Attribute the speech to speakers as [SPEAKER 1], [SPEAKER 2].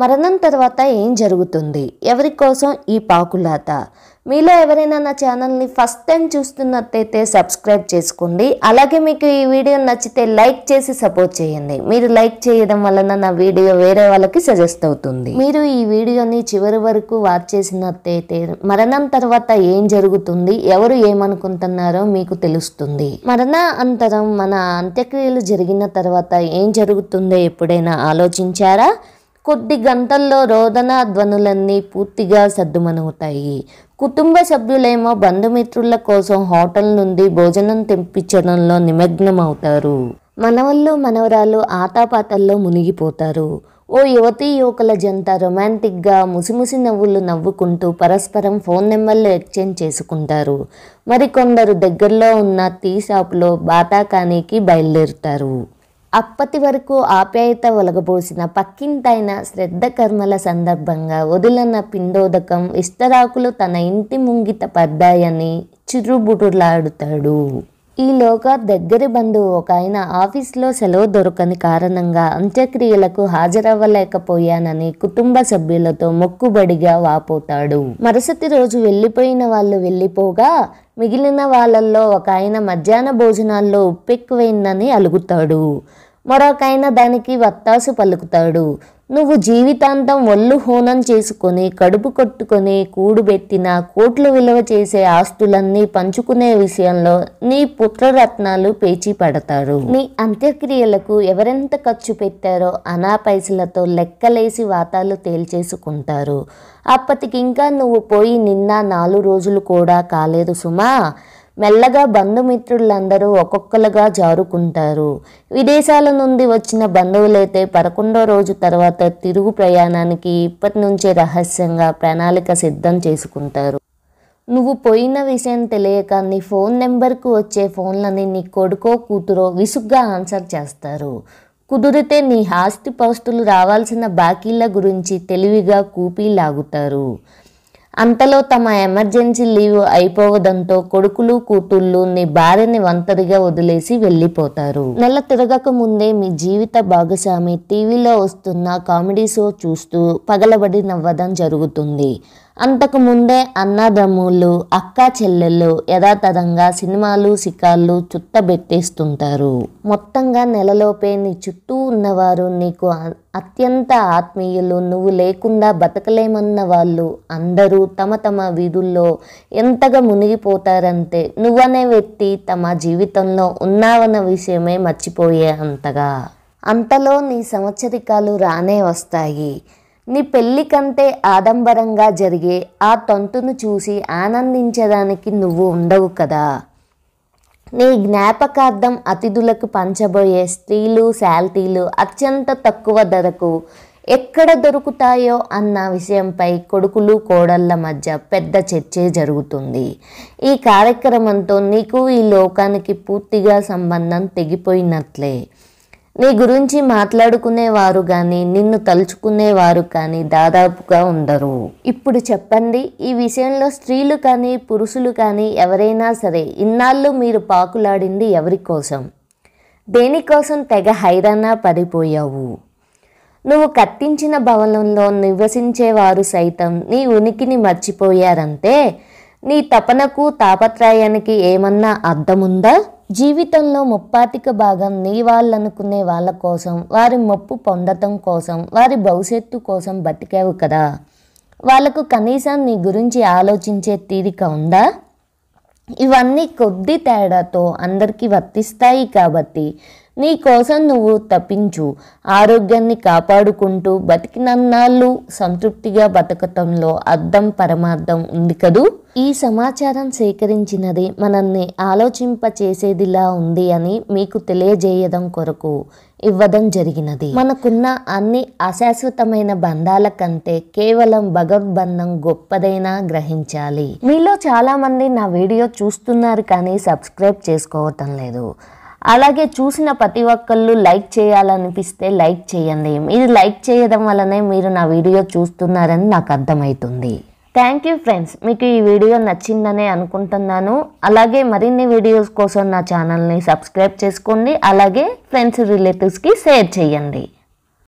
[SPEAKER 1] మరణం తర్వాత ఏం జరుగుతుంది ఎవరి కోసం ఈ పాకులాత మీలో ఎవరైనా నా ఛానల్ని ఫస్ట్ టైం చూస్తున్నట్టయితే సబ్స్క్రైబ్ చేసుకోండి అలాగే మీకు ఈ వీడియో నచ్చితే లైక్ చేసి సపోర్ట్ చేయండి మీరు లైక్ చేయడం వలన నా వీడియో వేరే వాళ్ళకి సజెస్ట్ అవుతుంది మీరు ఈ వీడియోని చివరి వరకు వాచ్ చేసినట్టయితే మరణం తర్వాత ఏం జరుగుతుంది ఎవరు ఏమనుకుంటున్నారో మీకు తెలుస్తుంది మరణ అంతరం మన అంత్యక్రియలు జరిగిన తర్వాత ఏం జరుగుతుందో ఎప్పుడైనా ఆలోచించారా కొద్ది గంటల్లో రోదన ధ్వనులన్నీ పూర్తిగా సర్దుమనవుతాయి కుటుంబ సభ్యులేమో బంధుమిత్రుల కోసం హోటల్ నుండి భోజనం తెప్పించడంలో నిమగ్నమవుతారు మనవళ్ళు మనవరాలు ఆటాపాటల్లో మునిగిపోతారు ఓ యువతి యువకుల జంట రొమాంటిక్గా ముసిముసి నవ్వులు నవ్వుకుంటూ పరస్పరం ఫోన్ నెంబర్లు ఎక్స్చేంజ్ చేసుకుంటారు మరికొందరు దగ్గరలో ఉన్న టీ షాప్లో బాటా కానీకి బయలుదేరుతారు అప్పటి వరకు ఆప్యాయత ఒలగబోసిన పక్కింతైన శ్రద్ధ కర్మల సందర్భంగా వదిలిన పిండోదకం ఇష్టరాకులు తన ఇంటి ముంగిత పడ్డాయని చిరుబుటులాడుతాడు లోక దగ్గరి బంధువు ఒక ఆయన ఆఫీస్లో సెలవు దొరకని కారణంగా అంత్యక్రియలకు హాజరవ్వలేకపోయానని కుటుంబ సభ్యులతో మొక్కుబడిగా వాపోతాడు మరుసటి రోజు వెళ్ళిపోయిన వాళ్ళు వెళ్ళిపోగా మిగిలిన వాళ్ళల్లో ఒక ఆయన మధ్యాహ్న భోజనాల్లో ఉప్పెక్కువైందని అలుగుతాడు మరొక ఆయన దానికి వత్తాసు పలుకుతాడు నువ్వు జీవితాంతం ఒళ్ళు హోనం చేసుకొని కడుపు కట్టుకొని కూడుబెట్టిన కోట్లు విలువ చేసే ఆస్తులన్నీ పంచుకునే విషయంలో నీ పుత్రరత్నాలు పేచి పడతారు నీ అంత్యక్రియలకు ఎవరెంత ఖర్చు పెట్టారో అనా పైసలతో లెక్కలేసి వాతాలు తేల్చేసుకుంటారు అప్పటికింకా నువ్వు పోయి నిన్న నాలుగు రోజులు కూడా కాలేదు సుమా మెల్లగా బంధుమిత్రులందరూ ఒక్కొక్కలుగా జారుకుంటారు విదేశాల నుండి వచ్చిన బంధువులైతే పదకొండో రోజు తర్వాత తిరుగు ప్రయాణానికి ఇప్పటి నుంచే రహస్యంగా ప్రణాళిక సిద్ధం చేసుకుంటారు నువ్వు పోయిన విషయం తెలియక నీ ఫోన్ నెంబర్కు వచ్చే ఫోన్లని నీ కొడుకో కూతురో విసుగ్గా ఆన్సర్ చేస్తారు కుదిరితే నీ ఆస్తి పాస్తులు రావాల్సిన బాకీల గురించి తెలివిగా కూపీ లాగుతారు అంతలో తమ ఎమర్జెన్సీ లీవ్ అయిపోవడంతో కొడుకులు కూతుళ్ళు నీ భార్యని ఒంటరిగా వదిలేసి వెళ్ళిపోతారు నెల తిరగక ముందే మీ జీవిత భాగస్వామి టీవీలో వస్తున్న కామెడీ షో చూస్తూ పగలబడి నవ్వడం జరుగుతుంది అంతకు ముందే అన్నదమ్ములు అక్క చెల్లెళ్ళు యథాతథంగా సినిమాలు సికాళ్ళు చుట్టబెట్టేస్తుంటారు మొత్తంగా నెలలోపే నీ చుట్టూ ఉన్నవారు నీకు అత్యంత ఆత్మీయులు నువ్వు లేకుండా బతకలేమన్న వాళ్ళు అందరూ తమ తమ వీధుల్లో ఎంతగా మునిగిపోతారంటే నువ్వనే వ్యక్తి తమ జీవితంలో ఉన్నావన్న విషయమే మర్చిపోయే అంతగా అంతలో నీ సంవత్సరికాలు రానే వస్తాయి నీ పెళ్ళికంటే ఆడంబరంగా జరిగే ఆ తంతును చూసి ఆనందించడానికి నువ్వు ఉండవు కదా నీ జ్ఞాపకార్థం అతిథులకు పంచబోయే స్త్రీలు శాల్తీలు అత్యంత తక్కువ ధరకు ఎక్కడ దొరుకుతాయో అన్న విషయంపై కొడుకులు కోడళ్ళ మధ్య పెద్ద చర్చే జరుగుతుంది ఈ కార్యక్రమంతో నీకు ఈ లోకానికి పూర్తిగా సంబంధం తెగిపోయినట్లే నీ గురించి మాట్లాడుకునేవారు కానీ నిన్ను తలుచుకునేవారు కానీ దాదాపుగా ఉండరు ఇప్పుడు చెప్పండి ఈ విషయంలో స్త్రీలు కానీ పురుషులు కానీ ఎవరైనా సరే ఇన్నాళ్ళు మీరు పాకులాడింది ఎవరి కోసం దేనికోసం తెగ హైరానా పడిపోయావు నువ్వు కత్తించిన భవనంలో నివసించేవారు సైతం నీ ఉనికిని మర్చిపోయారంటే నీ తపనకు తాపత్రయానికి ఏమన్నా అర్థముందా జీవితంలో ముప్పాతిక భాగం నీ వాళ్ళనుకునే వాళ్ళ కోసం వారి మొప్పు పొందటం కోసం వారి భవిష్యత్తు కోసం బతికావు కదా వాళ్ళకు కనీసం నీ గురించి ఆలోచించే తీరిక ఉందా ఇవన్నీ కొద్ది తేడాతో అందరికీ వర్తిస్తాయి కాబట్టి నీ కోసం నువ్వు తప్పించు ఆరోగ్యాన్ని కాపాడుకుంటూ బతికినన్నాళ్ళు సంతృప్తిగా బతకటంలో అర్థం పరమార్థం ఉంది కదూ ఈ సమాచారం సేకరించినది మనల్ని ఆలోచింపచేసేదిలా ఉంది అని మీకు తెలియజేయడం కొరకు ఇవ్వడం జరిగినది మనకున్న అన్ని అశాశ్వతమైన బంధాల కంటే కేవలం భగవద్బంధం గొప్పదైనా గ్రహించాలి మీలో చాలామంది నా వీడియో చూస్తున్నారు కానీ సబ్స్క్రైబ్ చేసుకోవటం లేదు అలాగే చూసిన ప్రతి ఒక్కళ్ళు లైక్ చేయాలనిపిస్తే లైక్ చేయండి మీరు లైక్ చేయడం వల్లనే మీరు నా వీడియో చూస్తున్నారని నాకు అర్థమవుతుంది థ్యాంక్ యూ ఫ్రెండ్స్ మీకు ఈ వీడియో నచ్చిందనే అనుకుంటున్నాను అలాగే మరిన్ని వీడియోస్ కోసం నా ఛానల్ని సబ్స్క్రైబ్ చేసుకోండి అలాగే ఫ్రెండ్స్ రిలేటివ్స్కి షేర్ చేయండి